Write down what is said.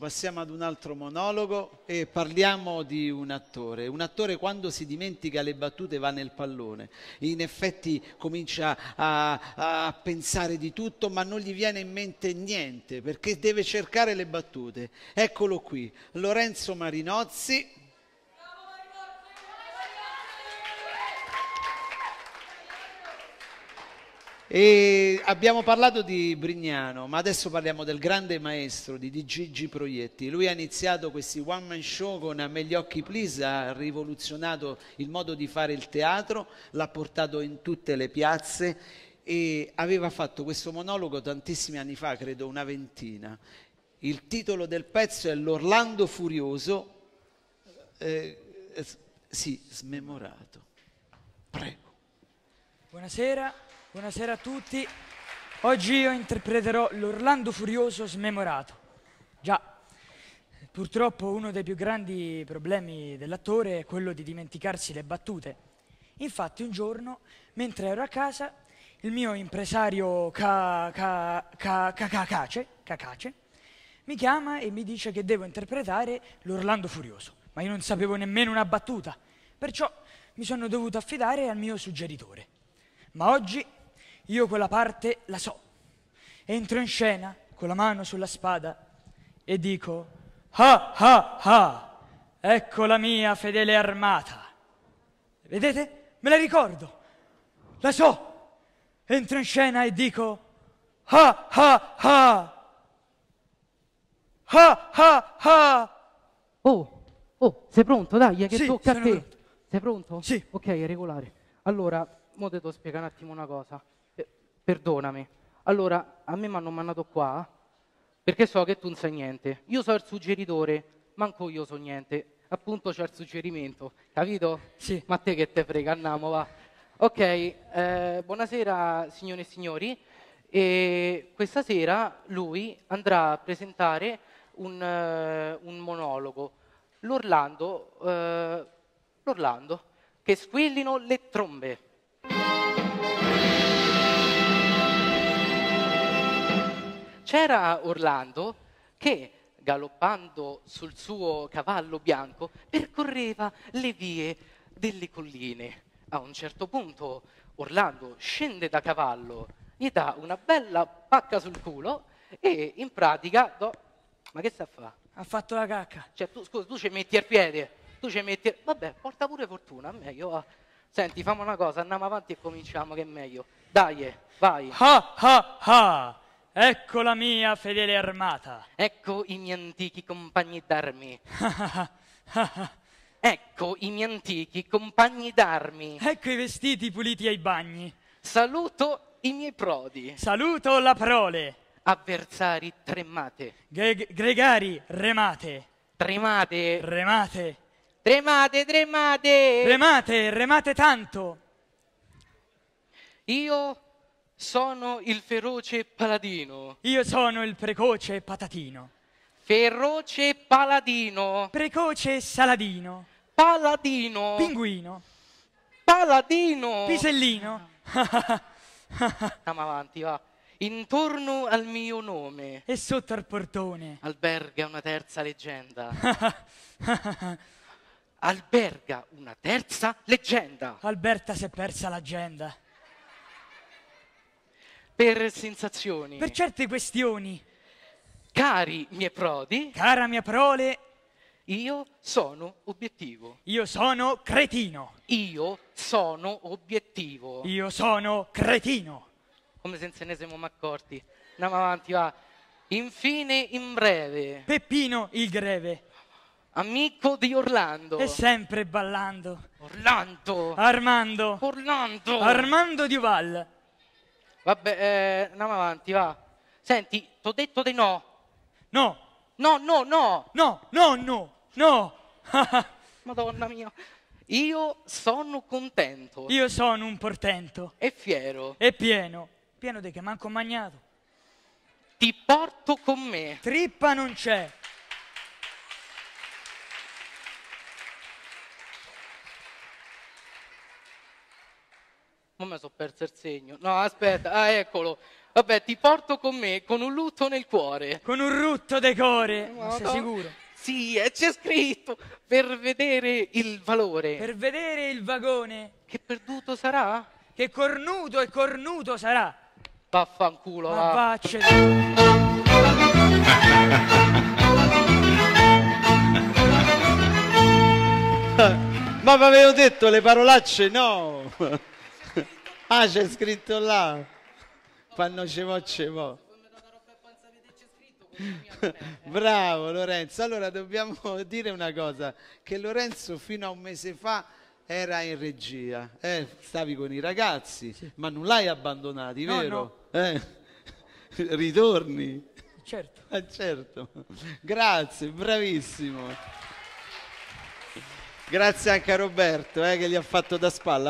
Passiamo ad un altro monologo e parliamo di un attore. Un attore quando si dimentica le battute va nel pallone. In effetti comincia a, a, pensare di tutto ma non gli viene in mente niente perché deve cercare le battute. Eccolo qui, Lorenzo Marinozzi E abbiamo parlato di Brignano, ma adesso parliamo del grande maestro di Gigi Proietti. Lui ha iniziato questi one man show con A Megli occhi please, ha rivoluzionato il modo di fare il teatro, l'ha portato in tutte le piazze e aveva fatto questo monologo tantissimi anni fa, credo una ventina. Il titolo del pezzo è L'Orlando Furioso, eh, eh, sì, smemorato. Prego. Buonasera. Buonasera a tutti. Oggi io interpreterò l'Orlando Furioso smemorato. Già, purtroppo uno dei più grandi problemi dell'attore è quello di dimenticarsi le battute. Infatti un giorno, mentre ero a casa, il mio impresario ca, ca, ca, cacace, cacace mi chiama e mi dice che devo interpretare l'Orlando Furioso. Ma io non sapevo nemmeno una battuta, perciò mi sono dovuto affidare al mio suggeritore. Ma oggi io quella parte la so. Entro in scena con la mano sulla spada e dico, ah ah ah, ecco la mia fedele armata. Vedete? Me la ricordo. La so. Entro in scena e dico, ah ah ah. Ha ha ha! Oh, oh, sei pronto? Dai, che sì, tocca a te. Pronto. Sei pronto? Sì. Ok, regolare. Allora, mo te devo spiegare un attimo una cosa perdonami. Allora, a me mi hanno mandato qua perché so che tu non sai niente. Io so il suggeritore, manco io so niente. Appunto c'è il suggerimento, capito? Sì. Ma te che te frega, andiamo, va. Ok, eh, buonasera signore e signori. E questa sera lui andrà a presentare un, uh, un monologo. L'Orlando, uh, l'Orlando, che squillino le trombe. C'era Orlando che, galoppando sul suo cavallo bianco, percorreva le vie delle colline. A un certo punto Orlando scende da cavallo, gli dà una bella pacca sul culo e in pratica... Do... Ma che sta a fare? Ha fatto la cacca. Cioè, tu, scusa, tu ci metti al piede, tu ci metti... Vabbè, porta pure fortuna, meglio. Senti, famo una cosa, andiamo avanti e cominciamo, che è meglio. Dai, vai. Ha, ha, ha! Ecco la mia fedele armata. Ecco i miei antichi compagni d'armi. ecco i miei antichi compagni d'armi. Ecco i vestiti puliti ai bagni. Saluto i miei prodi. Saluto la prole. Avversari tremate. Gre- gregari remate. Tremate. Remate. Tremate, tremate. Remate, remate tanto. Io sono il feroce paladino. Io sono il precoce patatino. Feroce paladino. Precoce saladino. Paladino. Pinguino. Paladino. Pisellino. Andiamo avanti, va. Intorno al mio nome. E sotto al portone. Alberga una terza leggenda. Alberga una terza leggenda. Alberta si è persa l'agenda. Per sensazioni. Per certe questioni. Cari miei prodi. Cara mia prole. Io sono obiettivo. Io sono cretino. Io sono obiettivo. Io sono cretino. Come se ne siamo accorti. Andiamo avanti, va. Infine, in breve. Peppino il greve. Amico di Orlando. E sempre ballando. Orlando. Armando. Orlando. Armando Duval. Vabbè, eh, andiamo avanti, va. Senti, ti ho detto di no. No. No, no, no. No, no, no, no. Madonna mia. Io sono contento. Io sono un portento. E fiero. E pieno. Pieno di che manco magnato. Ti porto con me. Trippa non c'è. Ma me sono perso il segno. No, aspetta, ah, eccolo. Vabbè, ti porto con me, con un lutto nel cuore. Con un rutto de cuore, no, sei no. sicuro? Sì, c'è scritto, per vedere il valore. Per vedere il vagone. Che perduto sarà? Che cornuto e cornuto sarà. Vaffanculo, Ma va. Vaccene. Ma vi avevo detto le parolacce, no! Ah, c'è scritto là. Quando ce vo, ce vo. Bravo Lorenzo. Allora dobbiamo dire una cosa, che Lorenzo fino a un mese fa era in regia, eh, stavi con i ragazzi, sì. ma non l'hai abbandonati, no, vero? No. Eh? Ritorni. Certo. Ah, certo. Grazie, bravissimo. Grazie anche a Roberto eh, che gli ha fatto da spalla.